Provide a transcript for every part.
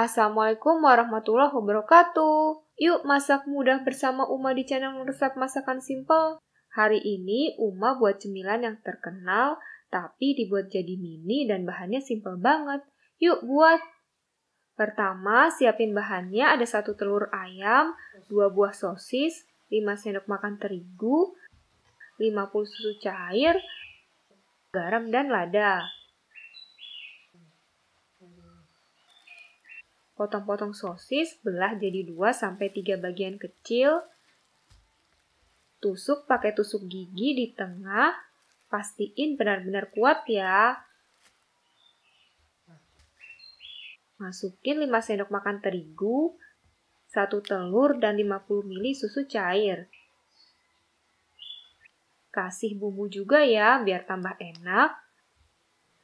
Assalamualaikum warahmatullahi wabarakatuh. Yuk masak mudah bersama Uma di channel resep masakan simple. Hari ini Uma buat cemilan yang terkenal tapi dibuat jadi mini dan bahannya simple banget. Yuk buat! Pertama, siapin bahannya ada satu telur ayam, 2 buah sosis, 5 sendok makan terigu, 50 susu cair, garam dan lada. Potong-potong sosis, belah jadi 2 sampai 3 bagian kecil. Tusuk pakai tusuk gigi di tengah. Pastiin benar-benar kuat ya. Masukin 5 sendok makan terigu, 1 telur, dan 50 ml susu cair. Kasih bumbu juga ya, biar tambah enak.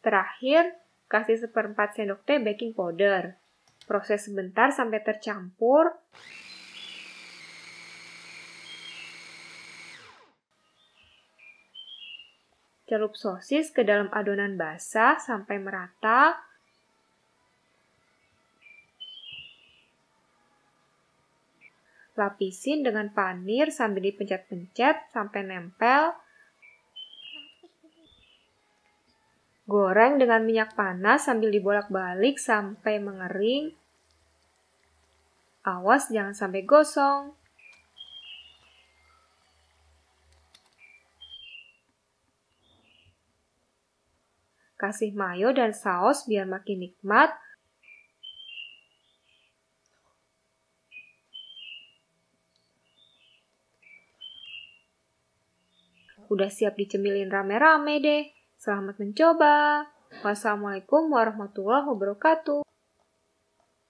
Terakhir, kasih seperempat sendok teh baking powder. Proses sebentar sampai tercampur. Celup sosis ke dalam adonan basah sampai merata. Lapisin dengan panir sambil dipencet-pencet sampai nempel. Goreng dengan minyak panas sambil dibolak-balik sampai mengering. Awas jangan sampai gosong. Kasih mayo dan saus biar makin nikmat. Udah siap dicemilin rame-rame deh. Selamat mencoba. Wassalamualaikum warahmatullahi wabarakatuh.